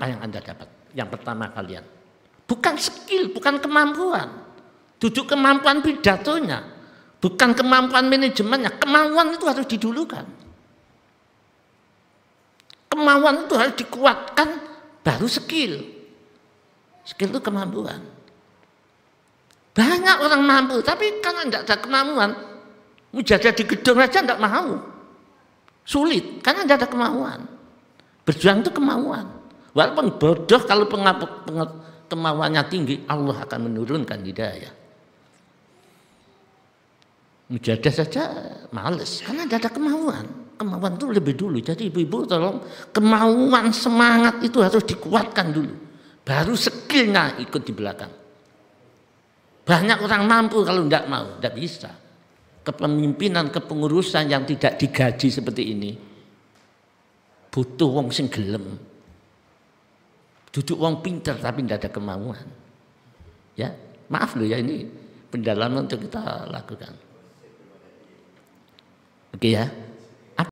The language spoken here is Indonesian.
apa yang Anda dapat? Yang pertama kalian. Bukan skill, bukan kemampuan. Duduk kemampuan pidatonya. Bukan kemampuan manajemennya. Kemauan itu harus didulukan. Kemauan itu harus dikuatkan baru skill. Skill itu kemampuan. Banyak orang mampu, tapi karena tidak ada kemampuan, mujadah di gedung aja tidak mau. Sulit, karena tidak ada kemauan. Berjuang itu kemauan. Walaupun bodoh kalau kemauannya tinggi, Allah akan menurunkan hidayah. Mujadah saja males karena tidak ada kemauan. Kemauan itu lebih dulu. Jadi ibu-ibu tolong kemauan semangat itu harus dikuatkan dulu. Baru skillnya ikut di belakang. Banyak orang mampu kalau tidak mau, tidak bisa. Kepemimpinan, kepengurusan yang tidak digaji seperti ini butuh wong sing gelem Duduk wong pinter tapi tidak ada kemauan. Ya, maaf loh ya ini pendalaman untuk kita lakukan. Oke okay ya.